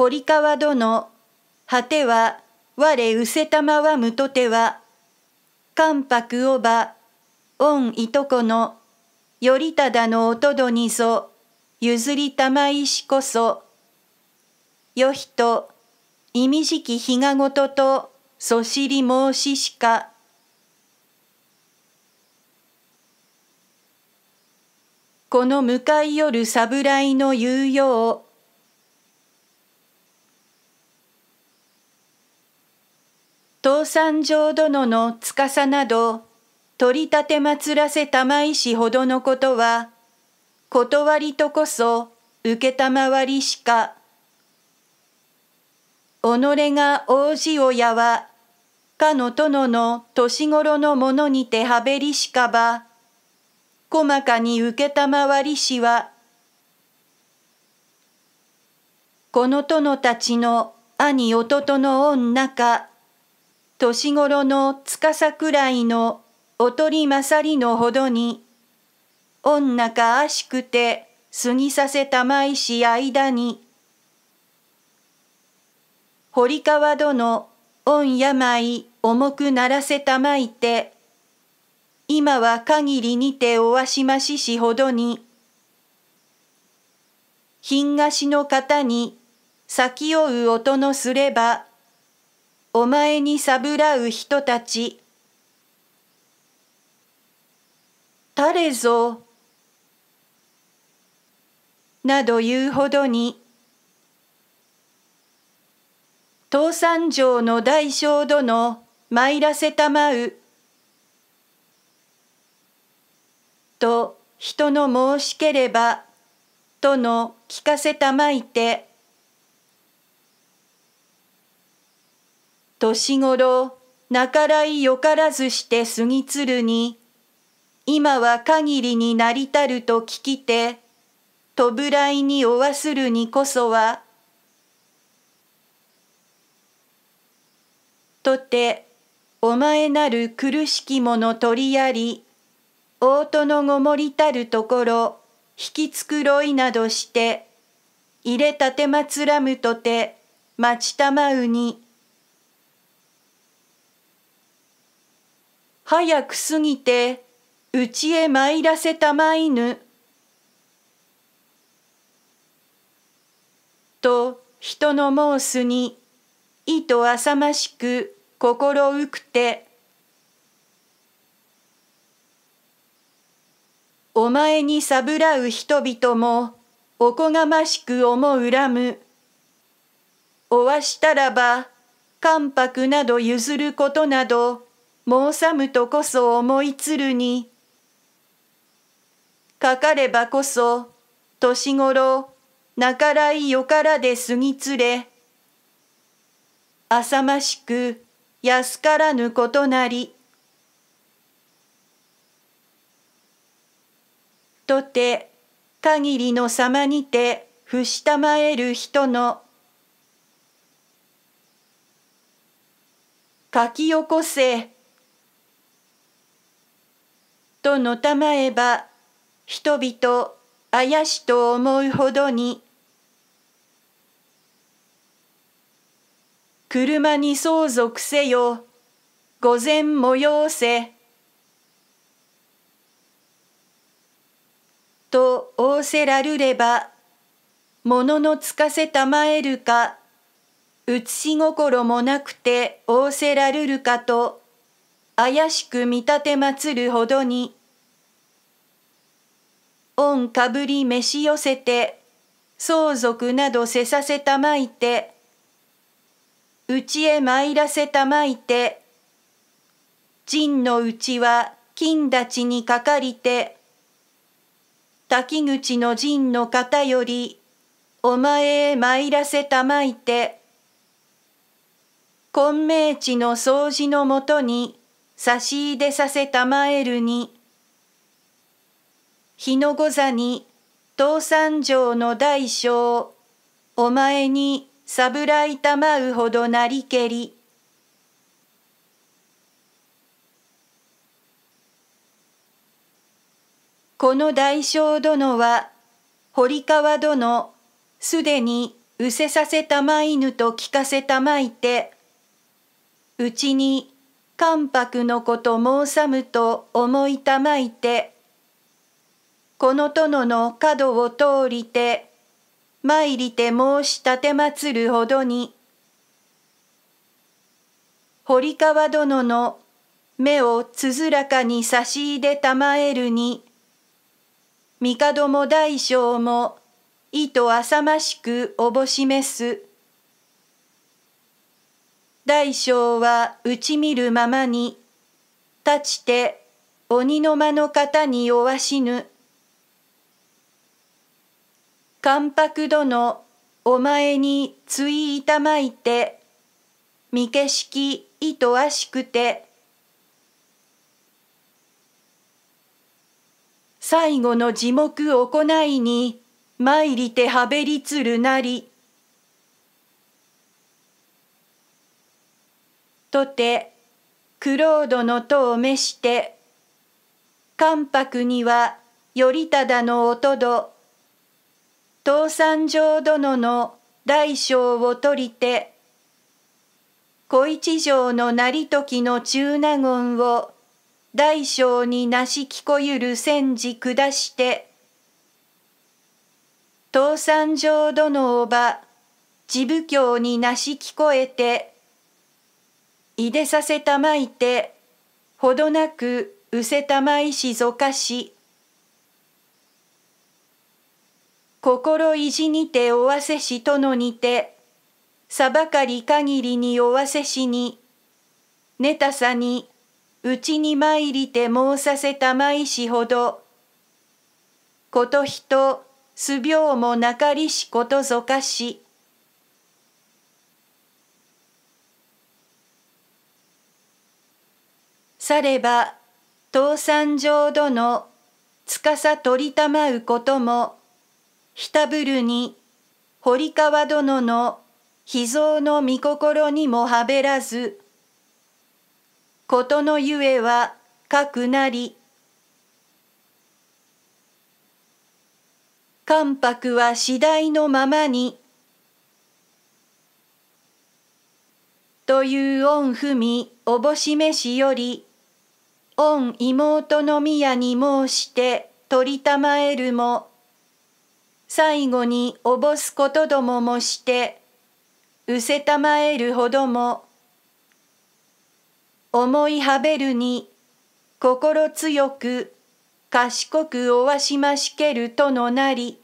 堀川殿果ては我うせたまわむとては関白おば御いとこの頼忠のおとどにぞ譲りたまいしこそよひといみじき日がごととそしり申ししかこの向かい夜侍の言うよう東三条殿の司など、取り立て祭らせ玉石ほどのことは、断りとこそ、受けたまわりしか。己が王子親は、かの殿の年頃のものにてはべりしかば、細かに受けたまわりしは、この殿たちの兄弟の女か、年頃の司くらいのおとりまさりのほどに女かあしくて過ぎさせたまいし間に堀川殿御病重くならせたまいて今は限りにておわしまししほどにひんがしの方に先負う音のすればお前にさぶらう人たちたれぞなど言うほどに東山城の大将殿参らせたまうと人の申しければとの聞かせたまいて年頃、なからいよからずして過ぎつるに、今は限りになりたると聞きて、とぶらいにおわするにこそは、とて、お前なる苦しきもの取りやり、大殿のごもりたるところ、引き繕いなどして、入れたてまつらむとて、待ちたまうに。早く過ぎてうちへ参らせたまいぬ」と人の申すに意図浅ましく心うくて「お前にさぶらう人々もおこがましく思うらむ」「おわしたらば関白など譲ることなど」申さむとこそ思いつるにかかればこそ年頃なからいよからですぎつれ浅ましく安からぬことなりとて限りの様にてふしたまえる人の書き起こせとのたまえば人々怪しと思うほどに車に相続せよ御前催せと仰せらるれば物のつかせたまえるかうつし心もなくて仰せらるるかと怪しく見立てまつるほどに御かぶり召し寄せて相続などせさせたまいてうちへ参らせたまいて陣のうちは金立ちにかかりて滝口の陣の方よりお前へ参らせたまいて混迷地の掃除のもとに差し入れさせたまえるに日の御座に東三条の大将お前に侍たまうほどなりけりこの大将殿は堀川殿すでにうせさせたまいぬと聞かせたまいてうちに関白のこと申さむと思いたまいてこの殿の角を通りて参りて申し立てまつるほどに堀川殿の目をつづらかに差し入れたまえるに帝も大将も意図浅ましくおぼしめす。大将は内見るままに、立ちて鬼の間の方にわしぬ。関白殿、お前についいたまいて、見けしきいとわしくて。最後の地目行いに、参りてはべりつるなり。とてクロードの戸を召して関白には頼忠のおとど東山城殿の大将を取りて小一城の成時の中納言を大将になし聞こゆる戦時下して東山城殿をば自武教になし聞こえていでさせたまいてほどなくうせたまいしぞかし心意地にておわせしとのにてさばかり限りにおわせしにねたさにうちに参りて申させたまいしほどこと人すびょうもなかりしことぞかしされば東山上殿司取りたまうこともひたぶるに堀川殿の秘蔵の御心にもはべらず事のゆえはかくなり関白は次第のままにという恩踏みおぼしめしより御妹の宮に申して取りたまえるも最後におぼすことどももしてうせたまえるほども思いはべるに心強く賢くおわしましけるとのなり